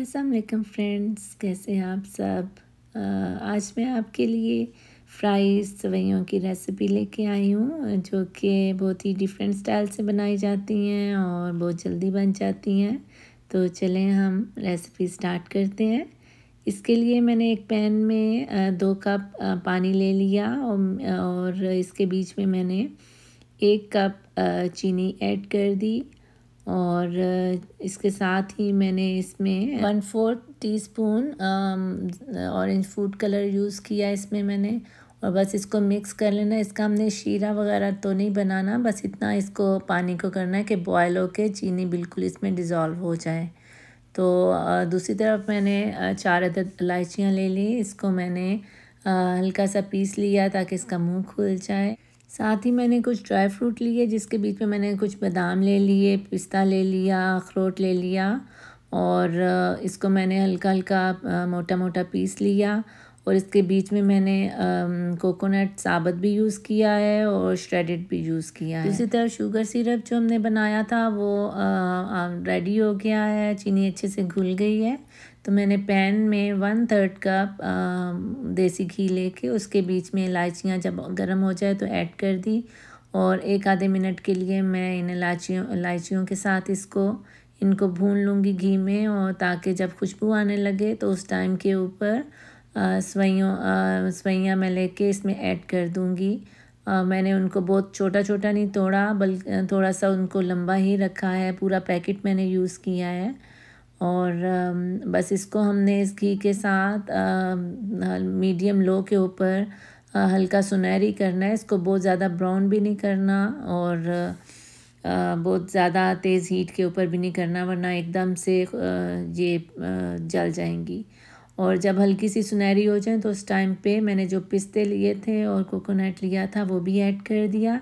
Aslam friends कैसे हैं आप सब आज मैं आपके लिए फ्राई सवैयों की रेसिपी लेके आई हूँ जो कि बहुत ही डिफरेंट स्टाइल से बनाई जाती हैं और बहुत जल्दी बन जाती हैं तो चलें हम रेसिपी स्टार्ट करते हैं इसके लिए मैंने एक पैन में दो कप पानी ले लिया और इसके बीच में मैंने एक कप चीनी ऐड कर दी और इसके साथ ही मैंने इसमें one fourth teaspoon orange food colour use किया इसमें मैंने और बस इसको मिक्स कर लेना इसका हमने शीरा वगैरह तो नहीं बनाना बस इतना इसको पानी को करना है कि बॉयल होके चीनी बिल्कुल इसमें डिज़ोल्व हो जाए तो दूसरी तरफ मैंने चार अदद इलायचियाँ ले ली इसको मैंने हल्का सा पीस लिया ताकि इसका मुंह खुल जाए साथ ही मैंने कुछ ड्राई फ्रूट लिए जिसके बीच में मैंने कुछ बादाम ले लिए पिस्ता ले लिया अखरोट ले लिया और इसको मैंने हल्का हल्का मोटा मोटा पीस लिया और इसके बीच में मैंने कोकोनट साबत भी यूज़ किया है और श्रेडेड भी यूज़ किया है इसी तरह शुगर सिरप जो हमने बनाया था वो रेडी हो गया है चीनी अच्छे से घुल गई है तो मैंने पैन में वन थर्ड कप देसी घी लेके उसके बीच में इलायचियाँ जब गर्म हो जाए तो ऐड कर दी और एक आधे मिनट के लिए मैं इन इलायचियों इलायचियों के साथ इसको इनको भून लूँगी घी में और ताकि जब खुशबू आने लगे तो उस टाइम के ऊपर सवैयों सवैयाँ मैं लेके इसमें ऐड कर दूँगी मैंने उनको बहुत छोटा छोटा नहीं तोड़ा बल्कि थोड़ा सा उनको लंबा ही रखा है पूरा पैकेट मैंने यूज़ किया है और बस इसको हमने इस घी के साथ मीडियम लो के ऊपर हल्का सुनहरी करना है इसको बहुत ज़्यादा ब्राउन भी नहीं करना और बहुत ज़्यादा तेज़ हीट के ऊपर भी नहीं करना वरना एकदम से ये जल जाएंगी और जब हल्की सी सुनहरी हो जाए तो उस टाइम पे मैंने जो पिस्ते लिए थे और कोकोनट लिया था वो भी ऐड कर दिया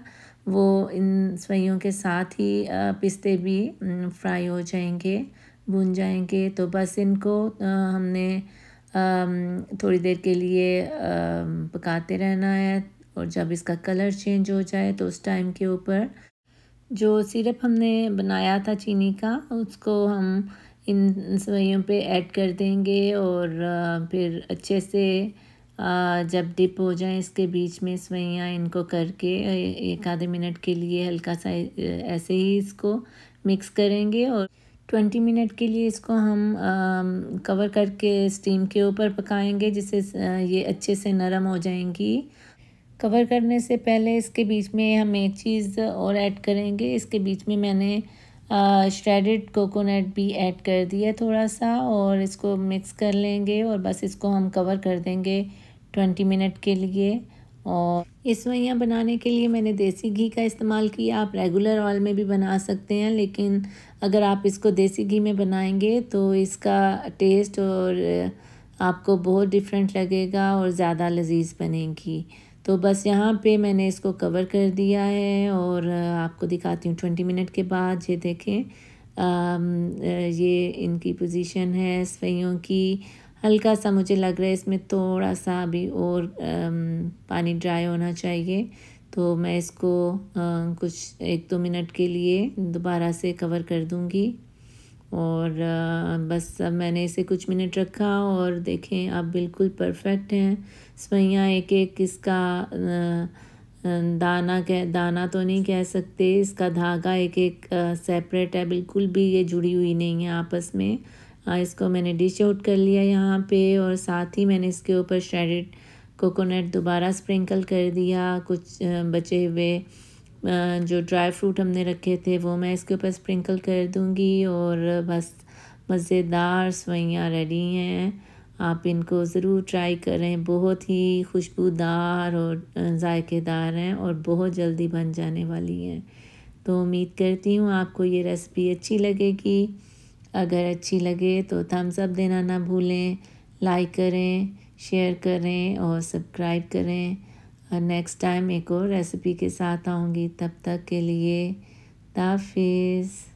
वो इन सवैयों के साथ ही पिस्ते भी फ्राई हो जाएंगे भून जाएंगे तो बस इनको हमने थोड़ी देर के लिए पकाते रहना है और जब इसका कलर चेंज हो जाए तो उस टाइम के ऊपर जो सिरप हमने बनाया था चीनी का उसको हम इन सवैयों पे ऐड कर देंगे और फिर अच्छे से जब डिप हो जाए इसके बीच में सवैयाँ इनको करके एक आधे मिनट के लिए हल्का सा ऐसे ही इसको मिक्स करेंगे और ट्वेंटी मिनट के लिए इसको हम आ, कवर करके स्टीम के ऊपर पकाएंगे जिससे ये अच्छे से नरम हो जाएंगी कवर करने से पहले इसके बीच में हम एक चीज़ और ऐड करेंगे इसके बीच में मैंने श्रेडेड कोकोनट भी ऐड कर दिया थोड़ा सा और इसको मिक्स कर लेंगे और बस इसको हम कवर कर देंगे ट्वेंटी मिनट के लिए और इस वैया बनाने के लिए मैंने देसी घी का इस्तेमाल किया आप रेगुलर ऑयल में भी बना सकते हैं लेकिन अगर आप इसको देसी घी में बनाएंगे तो इसका टेस्ट और आपको बहुत डिफरेंट लगेगा और ज़्यादा लजीज बनेगी तो बस यहाँ पे मैंने इसको कवर कर दिया है और आपको दिखाती हूँ ट्वेंटी मिनट के बाद ये देखें आ, ये इनकी पोजीशन है सवैयों की हल्का सा मुझे लग रहा है इसमें थोड़ा सा अभी और पानी ड्राई होना चाहिए तो मैं इसको कुछ एक दो मिनट के लिए दोबारा से कवर कर दूंगी और बस अब मैंने इसे कुछ मिनट रखा और देखें अब बिल्कुल परफेक्ट हैं सवैया एक एक इसका दाना कह दाना तो नहीं कह सकते इसका धागा एक एक सेपरेट है बिल्कुल भी ये जुड़ी हुई नहीं है आपस में हाँ, इसको मैंने डिश आउट कर लिया यहाँ पे और साथ ही मैंने इसके ऊपर श्रेडेड कोकोनट दोबारा स्प्रिंकल कर दिया कुछ बचे हुए जो ड्राई फ्रूट हमने रखे थे वो मैं इसके ऊपर स्प्रिंकल कर दूँगी और बस मज़ेदार सवैयाँ रेडी हैं आप इनको ज़रूर ट्राई करें बहुत ही खुशबूदार और जायकेदार हैं और बहुत जल्दी बन जाने वाली हैं तो उम्मीद करती हूँ आपको ये रेसिपी अच्छी लगेगी अगर अच्छी लगे तो थम्स अप देना ना भूलें लाइक करें शेयर करें और सब्सक्राइब करें और नेक्स्ट टाइम एक और रेसिपी के साथ आऊँगी तब तक के लिए ताफिज़